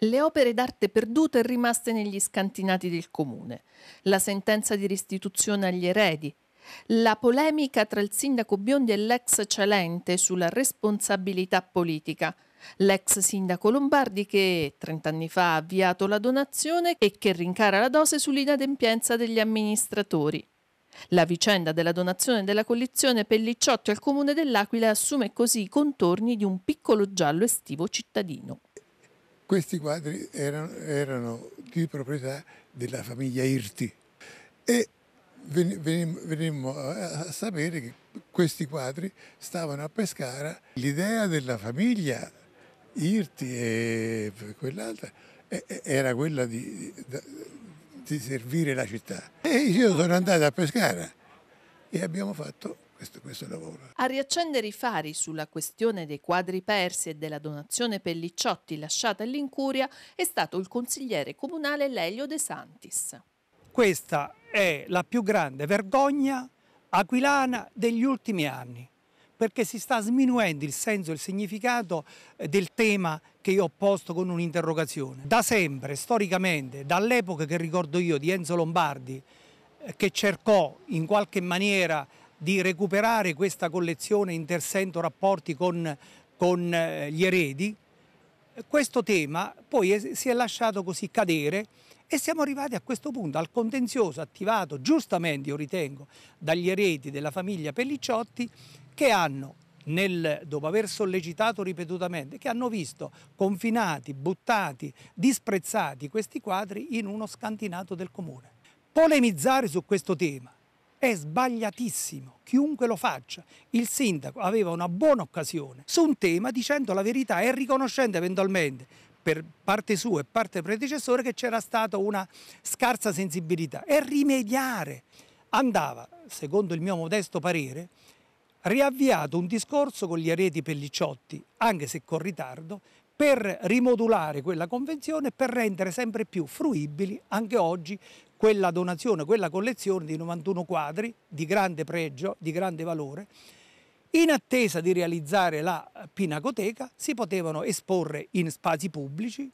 Le opere d'arte perdute rimaste negli scantinati del comune, la sentenza di restituzione agli eredi, la polemica tra il sindaco Biondi e l'ex Celente sulla responsabilità politica, l'ex sindaco Lombardi che 30 anni fa ha avviato la donazione e che rincara la dose sull'inadempienza degli amministratori. La vicenda della donazione della collezione Pellicciotto al comune dell'Aquila assume così i contorni di un piccolo giallo estivo cittadino. Questi quadri erano, erano di proprietà della famiglia Irti e venimmo a sapere che questi quadri stavano a Pescara. L'idea della famiglia Irti e quell'altra era quella di, di servire la città. E io sono andato a Pescara e abbiamo fatto questo, questo lavoro. A riaccendere i fari sulla questione dei quadri persi e della donazione Pellicciotti lasciata all'incuria è stato il consigliere comunale Lelio De Santis. Questa è la più grande vergogna aquilana degli ultimi anni perché si sta sminuendo il senso e il significato eh, del tema che io ho posto con un'interrogazione. Da sempre, storicamente, dall'epoca che ricordo io di Enzo Lombardi, eh, che cercò in qualche maniera di recuperare questa collezione intersento rapporti con, con eh, gli eredi, questo tema poi si è lasciato così cadere e siamo arrivati a questo punto, al contenzioso attivato giustamente, io ritengo, dagli eredi della famiglia Pellicciotti che hanno, nel, dopo aver sollecitato ripetutamente, che hanno visto confinati, buttati, disprezzati questi quadri in uno scantinato del comune. Polemizzare su questo tema è sbagliatissimo, chiunque lo faccia. Il sindaco aveva una buona occasione su un tema dicendo la verità e riconoscendo eventualmente per parte sua e parte del predecessore che c'era stata una scarsa sensibilità e rimediare. Andava, secondo il mio modesto parere, riavviato un discorso con gli areti pellicciotti, anche se con ritardo, per rimodulare quella convenzione e per rendere sempre più fruibili anche oggi quella donazione, quella collezione di 91 quadri di grande pregio, di grande valore. In attesa di realizzare la pinacoteca si potevano esporre in spazi pubblici,